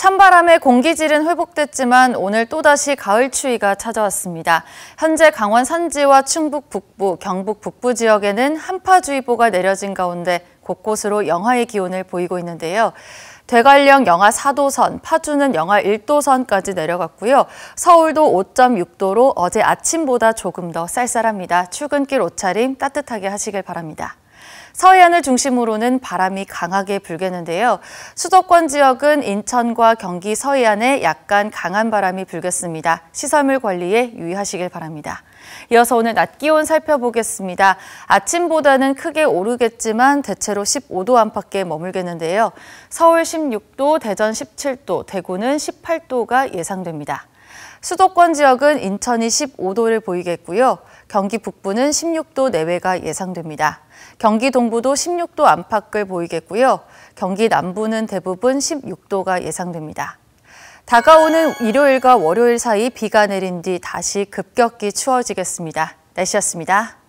찬바람에 공기질은 회복됐지만 오늘 또다시 가을 추위가 찾아왔습니다. 현재 강원 산지와 충북 북부, 경북 북부 지역에는 한파주의보가 내려진 가운데 곳곳으로 영하의 기온을 보이고 있는데요. 대관령 영하 4도선, 파주는 영하 1도선까지 내려갔고요. 서울도 5.6도로 어제 아침보다 조금 더 쌀쌀합니다. 출근길 옷차림 따뜻하게 하시길 바랍니다. 서해안을 중심으로는 바람이 강하게 불겠는데요. 수도권 지역은 인천과 경기 서해안에 약간 강한 바람이 불겠습니다. 시설물 관리에 유의하시길 바랍니다. 이어서 오늘 낮 기온 살펴보겠습니다. 아침보다는 크게 오르겠지만 대체로 15도 안팎에 머물겠는데요. 서울 16도, 대전 17도, 대구는 18도가 예상됩니다. 수도권 지역은 인천이 15도를 보이겠고요. 경기 북부는 16도 내외가 예상됩니다. 경기도 동부도 16도 안팎을 보이겠고요. 경기 남부는 대부분 16도가 예상됩니다. 다가오는 일요일과 월요일 사이 비가 내린 뒤 다시 급격히 추워지겠습니다. 날씨였습니다.